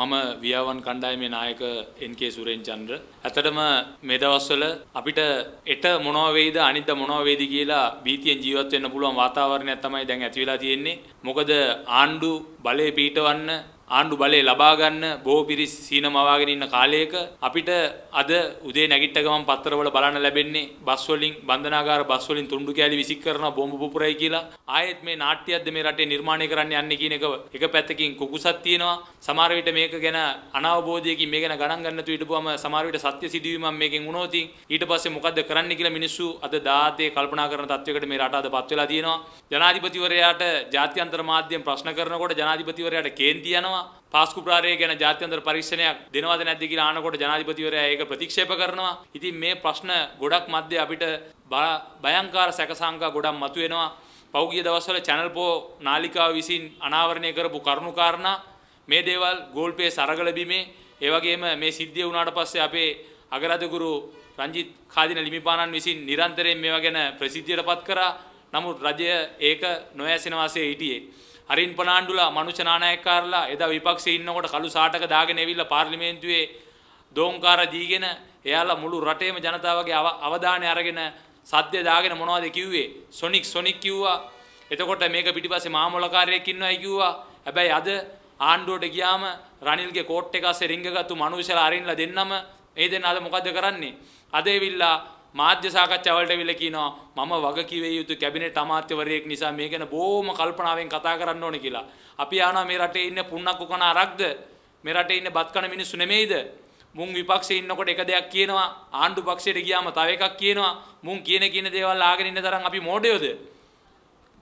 මම වියවන් කණ්ඩායමේ නායක එන්කේ සුරෙන් චන්ද්‍ර. ඇතටම මේ දවස්වල අපිට එට මොනවා වෙයිද අනිත් මොනවා වෙයිද කියලා බීතියෙන් ජීවත් වෙන්න පුළුවන් වාතාවරණයක් තමයි දැන් ඇති වෙලා තියෙන්නේ. මොකද ආණ්ඩු බලය පීඨවන්න ආණ්ඩු බලය ලබා ගන්න බොහෝ පිරිස් සීන මවාගෙන ඉන්න කාලයක අපිට අද උදේ නැගිට ගමන් පත්තරවල බලන්න ලැබෙන්නේ බස් වලින් බන්ධනාගාර බස් වලින් තුණ්ඩු කෑලි විසික් කරන බෝම්බ පුපුරයි කියලා ආයෙත් මේ නාට්‍යයක්ද මේ රටේ නිර්මාණය කරන්න යන්නේ කියන එක එක පැත්තකින් කුකුසක් තියෙනවා සමහර විට මේක ගැන අනවබෝධයකින් මේ ගැන ගණන් ගන්න තු හිටපුවම සමහර විට සත්‍ය සිදුවීමක් මේකෙන් වුණොත් ඊට පස්සේ මොකද්ද කරන්න කියලා මිනිස්සු අද 18 කල්පනා කරන තත්වයකට මේ රට අද පත් වෙලා තියෙනවා ජනාධිපතිවරයාට ජාත්‍යන්තර මාධ්‍යයෙන් ප්‍රශ්න කරනකොට ජනාධිපතිවරයාට කේන්ති යනවා පාස්කුප්‍රාරය ගැන ජාත්‍යන්තර පරීක්ෂණයක් දෙනවද නැද්ද කියලා ආනකොට ජනාධිපතිවරයා ඒක ප්‍රතික්ෂේප කරනවා. ඉතින් මේ ප්‍රශ්න ගොඩක් මැද්දේ අපිට භයංකාර සැකසංකා ගොඩක් මතුවෙනවා. පෞගිය දවස්වල channel 4 නාලිකාව විසින් අනාවරණය කරපු කරුණු කාරණා මේ දේවල් ගෝල්පේ සරගල බීමේ ඒ වගේම මේ සිද්ධිය වුණාට පස්සේ අපේ අගරාජගුරු රංජිත් කාදින ලිමිපාණන් විසින් නිරන්තරයෙන් මේවා ගැන ප්‍රසිද්ධියටපත් කරා. නමුත් රජය ඒක නොයැසෙන වාසේ හිටියේ. අරින් පනාණ්ඩුලා මනුෂ්‍ය නානායකකාරලා එදා විපක්ෂයේ ඉන්නකොට කළු සාටක දාගෙන ඇවිල්ලා පාර්ලිමේන්තුවේ දෝංකාර දීගෙන එයාලා මුළු රටේම ජනතාවගේ අවධානය අරගෙන සද්ද දාගෙන මොනවද කිව්වේ සොනික් සොනික් කිව්වා එතකොට මේක පිටිපස්සේ මාමොලකාරයෙක් ඉන්නවයි කිව්වා හැබැයි අද ආණ්ඩුවට ගියාම රනිල්ගේ කෝට් එක අස්සේ රිංගගත්තු මනුෂ්‍යලා අරින්ලා දෙන්නම ඒ දෙන්න අද මොකද්ද කරන්නේ අද එවිල්ලා මාධ්‍ය සාකච්ඡාවලට විල කියනවා මම වග කිව යුතු කැබිනට් අමාත්‍යවරයෙක් නිසා මේ ගැන බොහොම කල්පනාවෙන් කතා කරන්න ඕනේ කියලා. අපි ආනවා මේ රටේ ඉන්න පුන්නක් උකන අරක්ද? මේ රටේ ඉන්න බත් කන මිනිස්සු නෙමෙයිද? මුං විපක්ෂේ ඉන්නකොට එක දෙයක් කියනවා ආණ්ඩු පක්ෂයට ගියාම තව එකක් කියනවා මුං කියන කියන දේවල් ආගෙන ඉන්න තරම් අපි මෝඩයෝද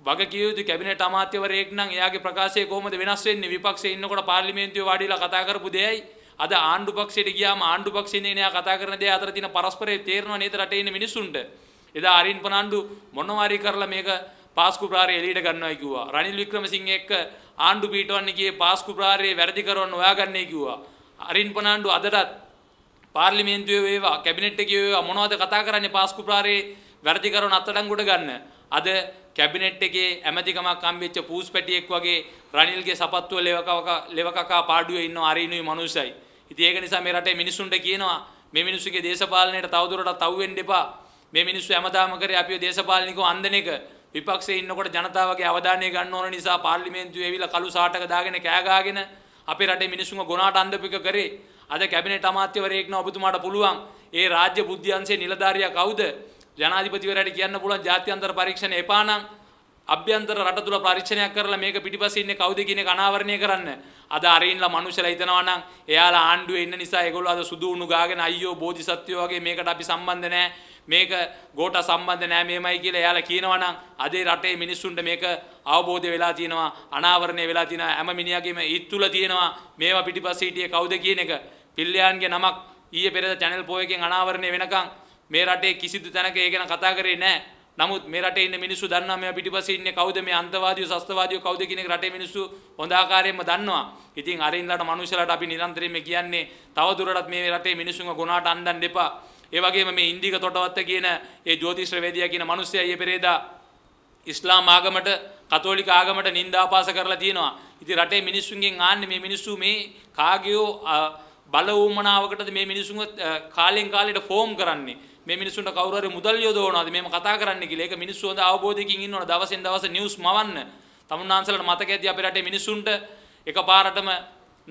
වග කිය යුතු කැබිනට් අමාත්‍යවරයෙක් නම් එයාගේ ප්‍රකාශය කොහොමද වෙනස් වෙන්නේ විපක්ෂේ ඉන්නකොට පාර්ලිමේන්තුවේ වාඩිලා කතා කරපු දෙයයි අද ආණ්ඩු පක්ෂයට ගියාම ආණ්ඩු පක්ෂයේ ඉන්න එයා කතා කරන දේ අතර තියෙන පරස්පරයේ තේරෙනව නේද රටේ ඉන්න මිනිස්සුන්ට. එදා අරින් පනණ්ඩු මොනවාරි කරලා මේක පාස්කු ප්‍රාරේ එළියට ගන්නවා කිව්වා. රනිල් වික්‍රමසිංහ එක්ක ආණ්ඩු පීටවන්න ගියේ පාස්කු ප්‍රාරේ වැරදි කරවන්න හොයාගන්නේ කිව්වා. අරින් පනණ්ඩු අදටත් පාර්ලිමේන්තුවේ වේවා කැබිනට් එකේ වේවා මොනවද කතා කරන්නේ පාස්කු ප්‍රාරේ වැරදි කරවන අත්අඩංගුවට ගන්න. අද කැබිනට් එකේ ඇමතිකමක් හම්බෙච්ච පූස් පැටියෙක් වගේ රනිල්ගේ සපත්තුව ලෙවකවක ලෙවකකා පාඩුවේ ඉන්න අරිනුයි මනුස්සයි. ඉතින් ඒක නිසා මේ රටේ මිනිසුන්ට කියනවා මේ මිනිස්සුගේ දේශපාලනයට තවදුරටත් තව් වෙන්න එපා. මේ මිනිස්සු හැමදාම කරේ අපිව දේශපාලනිකව අන්දන එක. විපක්ෂයේ ඉන්නකොට ජනතාවගේ අවධානය ගන්න ඕන නිසා පාර්ලිමේන්තුවේ ඇවිල්ලා කළු සාටක දාගෙන කෑ ගහගෙන අපේ රටේ මිනිසුන්ව ගොනාට අන්දපික කරේ. අද කැබිනට් අමාත්‍යවරයෙක් නම් ඔබතුමාට පුළුවන් ඒ රාජ්‍ය බුද්ධියංශයේ නිලධාරියා කවුද? ජනාධිපතිවරයාට කියන්න පුළුවන් ජාත්‍යන්තර පරීක්ෂණ එපා නම් අභ්‍යන්තර රට තුල පරීක්ෂණයක් කරලා මේක පිටිපස්සේ ඉන්නේ කවුද කියන එක අනාවරණය කරන්න. අද අරින්ලා මනුෂ්‍යලා හිතනවා නම් එයාලා ආණ්ඩුවේ ඉන්න නිසා ඒගොල්ලෝ අද සුදු උණු ගාගෙන අයියෝ බෝධිසත්වයෝ වගේ මේකට අපි සම්බන්ධ නැහැ. මේක ගෝට සම්බන්ධ නෑ මේමයි කියලා එයාලා කියනවා නම් අදේ රටේ මිනිස්සුන්ට මේක අවබෝධ වෙලා තියෙනවා අනාවරණය වෙලා තියෙනවා හැම මිනිහගේම ඊත් තුල තියෙනවා මේවා පිටිපස්සේ හිටියේ කවුද කියන එක පිල්ලයන්ගේ නමක් ඊයේ පෙරේද channel 4 එකෙන් අනාවරණය වෙනකන් මේ රටේ කිසිදු තැනක ඒ ගැන කතා කරේ නෑ නමුත් මේ රටේ ඉන්න මිනිස්සු දන්නවා මෙයා පිටිපස්සේ ඉන්නේ කවුද මේ අන්තවාදියෝ සස්තවාදියෝ කවුද කියන එක රටේ මිනිස්සු හොඳ ආකාරයෙන්ම දන්නවා. ඉතින් අර ඉන්නලාට මිනිස්සුලාට අපි නිරන්තරයෙන් මේ කියන්නේ තව දුරටත් මේ රටේ මිනිස්සුන්ව ගොනාට අන්දන්න එපා. ඒ වගේම මේ ඉන්දික තොටවත්ත කියන ඒ ජ්‍යොතිෂ වේදියා කියන මිනිස්සයා ඊයේ පෙරේදා ඉස්ලාම් ආගමට කතෝලික ආගමට නින්දාපාස කරලා තියෙනවා. ඉතින් රටේ මිනිස්සුන්ගෙන් ආන්නේ මේ මිනිස්සු මේ කාගේෝ බලවූමනාවකටද මේ මිනිසුන් කාලෙන් කාලෙට ෆෝම් කරන්නේ මේ මිනිස්සුන්ට කවුරු හරි මුදල් යොදවනවාද මේව කතා කරන්න කියලා. ඒක මිනිස්සු හොඳ අවබෝධයකින් ඉන්නවනේ දවසෙන් දවස නිවුස් මවන්න. තමුන්නාන්සලට මතක ඇද්දි අපේ රටේ මිනිස්සුන්ට එකපාරටම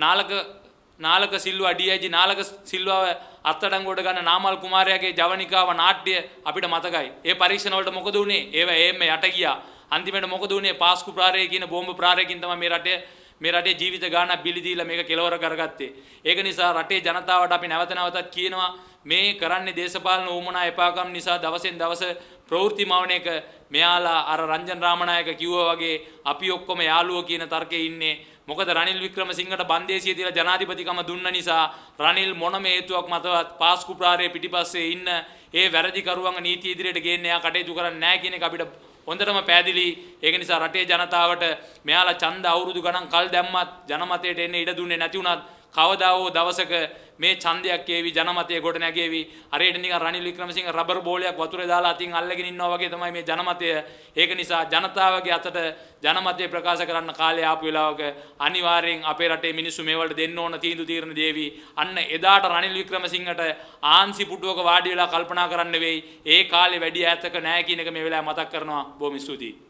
නාලක නාලක සිල්වා ඩීජී නාලක සිල්වාව අත්අඩංගුවට ගන්න නාමල් කුමාරයාගේ ජවනිකාව නාට්‍ය අපිට මතකයි. ඒ පරීක්ෂණ වලට මොකද වුනේ? ඒව එම්ම යට ගියා. අන්තිමට මොකද වුනේ? පාස්කු ප්‍රාරය කියන බෝම්බ ප්‍රාරයකින් තමයි මේ රටේ මේ රටේ ජීවිත ගාණක් බිලි දීලා මේක කෙලවර කරගත්තේ. ඒක නිසා රටේ ජනතාවට අපි නැවත නැවතත් කියනවා මේ කරන්නේ දේශපාලන උමනා එපාකම් නිසා දවසෙන් දවස ප්‍රවෘත්ති මවණ එක මෙයාලා අර රංජන් රාමනායක කිව්වා වගේ අපි ඔක්කොම යාළුවෝ කියන තර්කේ ඉන්නේ. මොකද රනිල් වික්‍රමසිංහට බන්දේසිය තියලා ජනාධිපතිකම දුන්න නිසා රනිල් මොනම හේතුවක් මතවත් පාස්කු ප්‍රාරයේ පිටිපස්සේ ඉන්න ඒ වැරදිකරුවන්ගේ නීතිය ඉදිරියට ගේන්න එයා කටයුතු කරන්නේ නැහැ කියන එක අපිට හොඳටම පෑදිලි ඒක නිසා රටේ ජනතාවට මෙයාලා ඡන්ද අවුරුදු ගණන් කල් දැම්මත් ජනමතයට එන්න ඉඩ දුන්නේ නැති වුණත් කවදා වූ දවසක මේ ඡන්දයක් ඒවි ජනමතයේ කොට නැගේවි අරේට නිකන් රනිල් වික්‍රමසිංහ රබර් බෝලයක් වතුරේ දාලා අතින් අල්ලගෙන ඉන්නවා වගේ තමයි මේ ජනමතය ඒක නිසා ජනතාවගේ අතට ජනමතය ප්‍රකාශ කරන්න කාලය ආපු වෙලාවක අනිවාර්යෙන් අපේ රටේ මිනිස්සු මේවලට දෙන්න ඕන තීන්දුව తీරන දේවි අන්න එදාට රනිල් වික්‍රමසිංහට ආන්සි පුටුවක වාඩි වෙලා කල්පනා කරන්න වෙයි ඒ කාලේ වැඩි ඈතක නැහැ කියන එක මේ වෙලාවේ මතක් කරනවා බොහොම ස්තුතියි